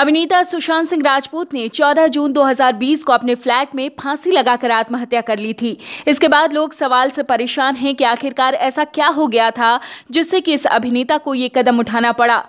अभिनेता सुशांत सिंह राजपूत ने 14 जून 2020 को अपने फ्लैट में फांसी लगाकर आत्महत्या कर ली थी इसके बाद लोग सवाल से परेशान हैं कि आखिरकार ऐसा क्या हो गया था जिससे कि इस अभिनेता को ये कदम उठाना पड़ा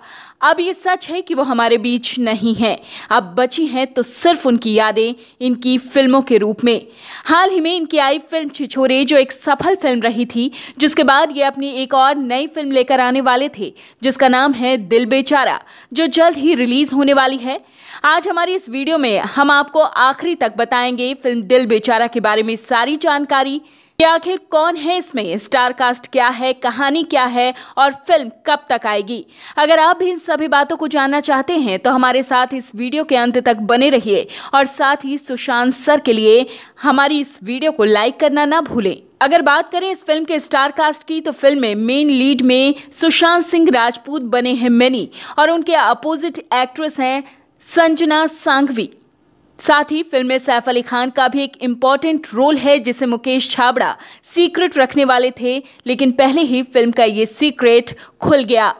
अब ये सच है कि वो हमारे बीच नहीं है अब बची हैं तो सिर्फ उनकी यादें इनकी फिल्मों के रूप में हाल ही में इनकी आई फिल्म छिछोरे जो एक सफल फिल्म रही थी जिसके बाद ये अपनी एक और नई फिल्म लेकर आने वाले थे जिसका नाम है दिल बेचारा जो जल्द ही रिलीज होने वाली है आज हमारी इस वीडियो में हम आपको आखिरी तक बताएंगे फिल्म दिल बेचारा के बारे में सारी जानकारी कि आखिर कौन है इसमें स्टार कास्ट क्या है कहानी क्या है और फिल्म कब तक आएगी अगर आप भी इन सभी बातों को जानना चाहते हैं तो हमारे साथ इस वीडियो के अंत तक बने रहिए और साथ ही सुशांत सर के लिए हमारी इस वीडियो को लाइक करना ना भूलें अगर बात करें इस फिल्म के स्टार कास्ट की तो फिल्म में मेन लीड में सुशांत सिंह राजपूत बने हैं मैनी और उनके अपोजिट एक्ट्रेस हैं संजना सांघवी साथ ही फिल्म में सैफ अली खान का भी एक इम्पॉर्टेंट रोल है जिसे मुकेश छाबड़ा सीक्रेट रखने वाले थे लेकिन पहले ही फिल्म का ये सीक्रेट खुल गया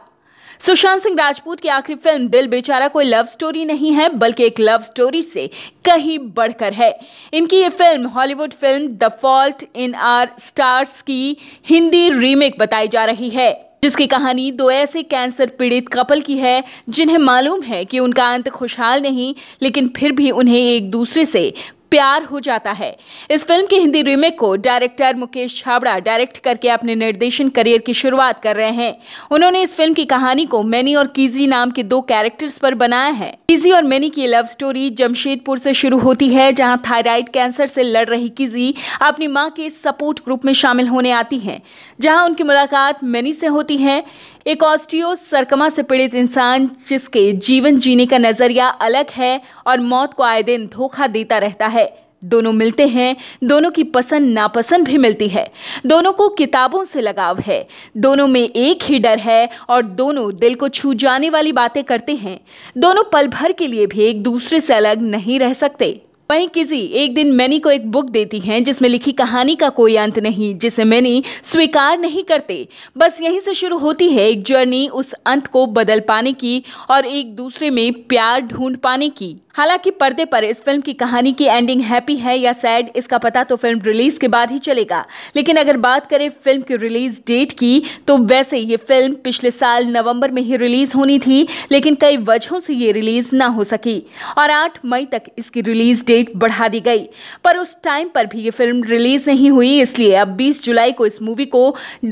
सुशांत सिंह राजपूत की आखिरी फिल्म दिल बेचारा कोई लव स्टोरी नहीं है बल्कि एक लव स्टोरी से कहीं बढ़कर है इनकी ये film Hollywood film the fault in our stars की हिंदी रीमेक बताई जा रही है जिसकी कहानी दो ऐसे कैंसर पीड़ित कपल की है जिन्हें मालूम है कि उनका अंत खुशहाल नहीं लेकिन फिर भी उन्हें एक दूसरे से प्यार हो जाता है इस फिल्म की हिंदी रीमेक को डायरेक्टर मुकेश छाबड़ा डायरेक्ट करके अपने निर्देशन करियर की शुरुआत कर रहे हैं उन्होंने इस फिल्म की कहानी को मैनी और कीजी नाम के दो कैरेक्टर्स पर बनाया है कीजी और मैनी की लव स्टोरी जमशेदपुर से शुरू होती है जहां थायराइड कैंसर से लड़ रही कीजी अपनी माँ के सपोर्ट ग्रुप में शामिल होने आती है जहाँ उनकी मुलाकात मैनी से होती है एक ऑस्टियो सरकमा से पीड़ित इंसान जिसके जीवन जीने का नज़रिया अलग है और मौत को आए दिन धोखा देता रहता है दोनों मिलते हैं दोनों की पसंद नापसंद भी मिलती है दोनों को किताबों से लगाव है दोनों में एक ही डर है और दोनों दिल को छू जाने वाली बातें करते हैं दोनों पल भर के लिए भी एक दूसरे से अलग नहीं रह सकते वहीं किसी एक दिन मैनी को एक बुक देती हैं जिसमें लिखी कहानी का कोई अंत नहीं जिसे मैनी स्वीकार नहीं करते बस यहीं से शुरू होती है एक जर्नी उस अंत को बदल पाने की और एक दूसरे में प्यार ढूंढ पाने की हालांकि पर्दे पर इस फिल्म की कहानी की एंडिंग हैप्पी है या सैड इसका पता तो फिल्म रिलीज के बाद ही चलेगा लेकिन अगर बात करें फिल्म की रिलीज डेट की तो वैसे ये फिल्म पिछले साल नवंबर में ही रिलीज होनी थी लेकिन कई वजहों से ये रिलीज ना हो सकी और आठ मई तक इसकी रिलीज डेट डेट बढ़ा दी गई पर उस टाइम पर भी ये फिल्म रिलीज नहीं हुई इसलिए अब 20 जुलाई को इस मूवी को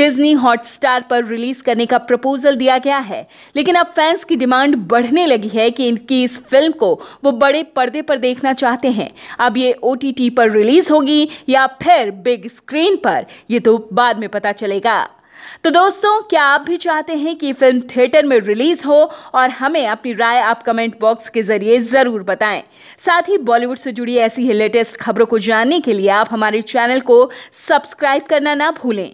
डिज्नी हॉटस्टार पर रिलीज करने का प्रपोजल दिया गया है लेकिन अब फैंस की डिमांड बढ़ने लगी है कि इनकी इस फिल्म को वो बड़े पर्दे पर देखना चाहते हैं अब ये ओ पर रिलीज होगी या फिर बिग स्क्रीन पर ये तो बाद में पता चलेगा तो दोस्तों क्या आप भी चाहते हैं कि फिल्म थिएटर में रिलीज हो और हमें अपनी राय आप कमेंट बॉक्स के जरिए ज़रूर बताएं साथ ही बॉलीवुड से जुड़ी ऐसी ही लेटेस्ट खबरों को जानने के लिए आप हमारे चैनल को सब्सक्राइब करना ना भूलें